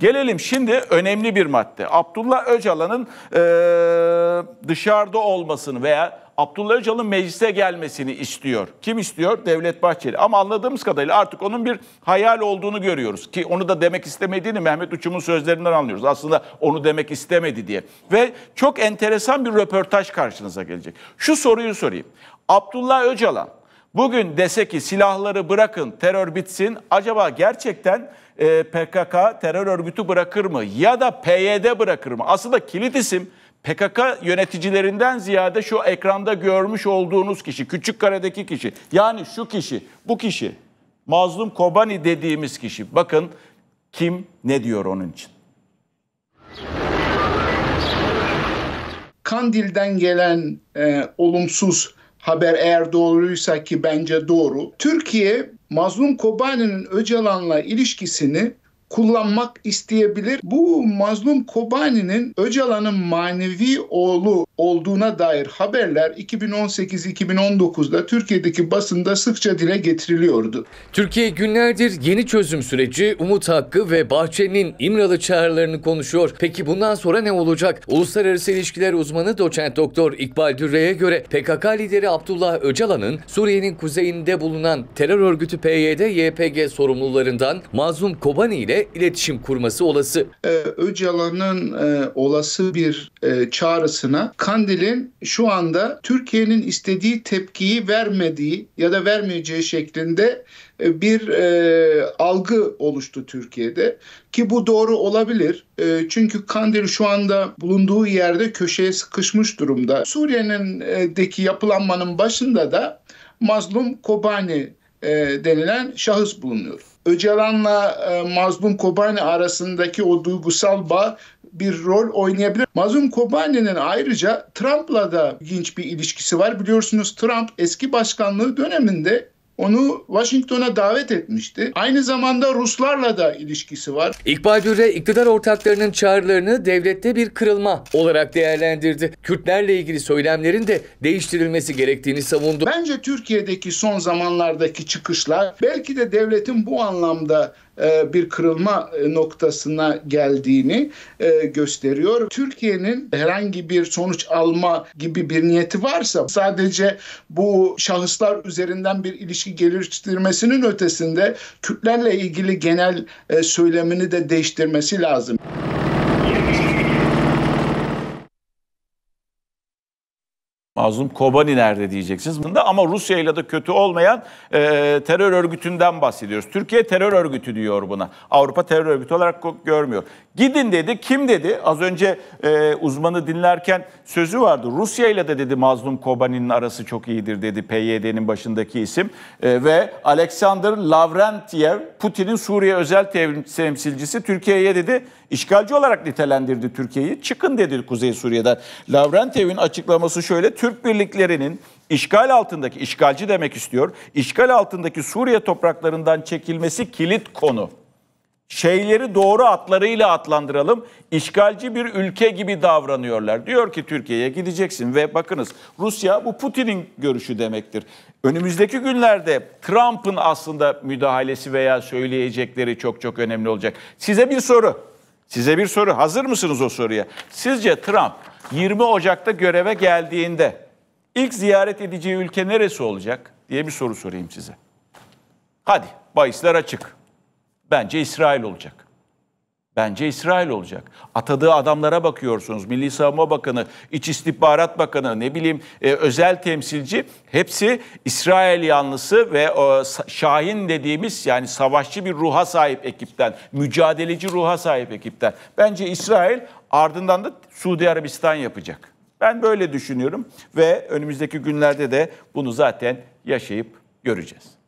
Gelelim şimdi önemli bir madde. Abdullah Öcalan'ın e, dışarıda olmasını veya Abdullah Öcalan'ın meclise gelmesini istiyor. Kim istiyor? Devlet Bahçeli. Ama anladığımız kadarıyla artık onun bir hayal olduğunu görüyoruz. Ki onu da demek istemediğini Mehmet Uçum'un sözlerinden anlıyoruz. Aslında onu demek istemedi diye. Ve çok enteresan bir röportaj karşınıza gelecek. Şu soruyu sorayım. Abdullah Öcalan Bugün dese ki silahları bırakın, terör bitsin. Acaba gerçekten e, PKK terör örgütü bırakır mı? Ya da PYD bırakır mı? Aslında kilit isim PKK yöneticilerinden ziyade şu ekranda görmüş olduğunuz kişi, küçük karedeki kişi. Yani şu kişi, bu kişi. Mazlum Kobani dediğimiz kişi. Bakın kim ne diyor onun için. Kandil'den gelen e, olumsuz haber eğer doğruysa ki bence doğru. Türkiye Mazlum Kobani'nin Öcalan'la ilişkisini kullanmak isteyebilir. Bu mazlum Kobani'nin Öcalan'ın manevi oğlu olduğuna dair haberler 2018-2019'da Türkiye'deki basında sıkça dile getiriliyordu. Türkiye günlerdir yeni çözüm süreci, umut hakkı ve Bahçeli'nin İmralı çağrılarını konuşuyor. Peki bundan sonra ne olacak? Uluslararası ilişkiler uzmanı doçent doktor İkbal Dürre'ye göre PKK lideri Abdullah Öcalan'ın Suriye'nin kuzeyinde bulunan terör örgütü PYD-YPG sorumlularından Mazlum Kobani ile ile iletişim kurması olası. Ee, Öcalan'ın e, olası bir e, çağrısına Kandil'in şu anda Türkiye'nin istediği tepkiyi vermediği ya da vermeyeceği şeklinde e, bir e, algı oluştu Türkiye'de ki bu doğru olabilir. E, çünkü Kandil şu anda bulunduğu yerde köşeye sıkışmış durumda. Suriye'nin e, deki yapılanmanın başında da mazlum Kobani e, denilen şahıs bulunuyor. Öcalan'la e, Mazlum Kobani arasındaki o duygusal bağ bir rol oynayabilir. Mazlum Kobani'nin ayrıca Trump'la da ilginç bir ilişkisi var. Biliyorsunuz Trump eski başkanlığı döneminde onu Washington'a davet etmişti. Aynı zamanda Ruslarla da ilişkisi var. İkbal Dürre iktidar ortaklarının çağrılarını devlette bir kırılma olarak değerlendirdi. Kürtlerle ilgili söylemlerin de değiştirilmesi gerektiğini savundu. Bence Türkiye'deki son zamanlardaki çıkışlar belki de devletin bu anlamda e, bir kırılma e, noktasına geldiğini e, gösteriyor. Türkiye'nin herhangi bir sonuç alma gibi bir niyeti varsa sadece bu şahıslar üzerinden bir ilişki ilişki geliştirmesinin ötesinde Kürtlerle ilgili genel e, söylemini de değiştirmesi lazım. Mazlum Kobani nerede diyeceksiniz. Bunda ama Rusya ile de kötü olmayan e, terör örgütünden bahsediyoruz. Türkiye terör örgütü diyor buna. Avrupa terör örgütü olarak görmüyor. Gidin dedi. Kim dedi? Az önce e, uzmanı dinlerken sözü vardı. Rusya ile de dedi Mazlum Kobani'nin arası çok iyidir dedi PYD'nin başındaki isim. E, ve Alexander Lavrentiev Putin'in Suriye özel temsilcisi Türkiye'ye dedi işgalci olarak nitelendirdi Türkiye'yi. Çıkın dedi Kuzey Suriye'den. Lavrentiev'in açıklaması şöyle. Türk birliklerinin işgal altındaki, işgalci demek istiyor. İşgal altındaki Suriye topraklarından çekilmesi kilit konu. Şeyleri doğru atlarıyla atlandıralım. İşgalci bir ülke gibi davranıyorlar. Diyor ki Türkiye'ye gideceksin ve bakınız Rusya bu Putin'in görüşü demektir. Önümüzdeki günlerde Trump'ın aslında müdahalesi veya söyleyecekleri çok çok önemli olacak. Size bir soru. Size bir soru. Hazır mısınız o soruya? Sizce Trump 20 Ocak'ta göreve geldiğinde ilk ziyaret edeceği ülke neresi olacak diye bir soru sorayım size. Hadi bahisler açık. Bence İsrail olacak. Bence İsrail olacak. Atadığı adamlara bakıyorsunuz. Milli Savunma Bakanı, İç İstihbarat Bakanı, ne bileyim e, özel temsilci hepsi İsrail yanlısı ve e, Şahin dediğimiz yani savaşçı bir ruha sahip ekipten, mücadeleci ruha sahip ekipten. Bence İsrail ardından da Suudi Arabistan yapacak. Ben böyle düşünüyorum ve önümüzdeki günlerde de bunu zaten yaşayıp göreceğiz.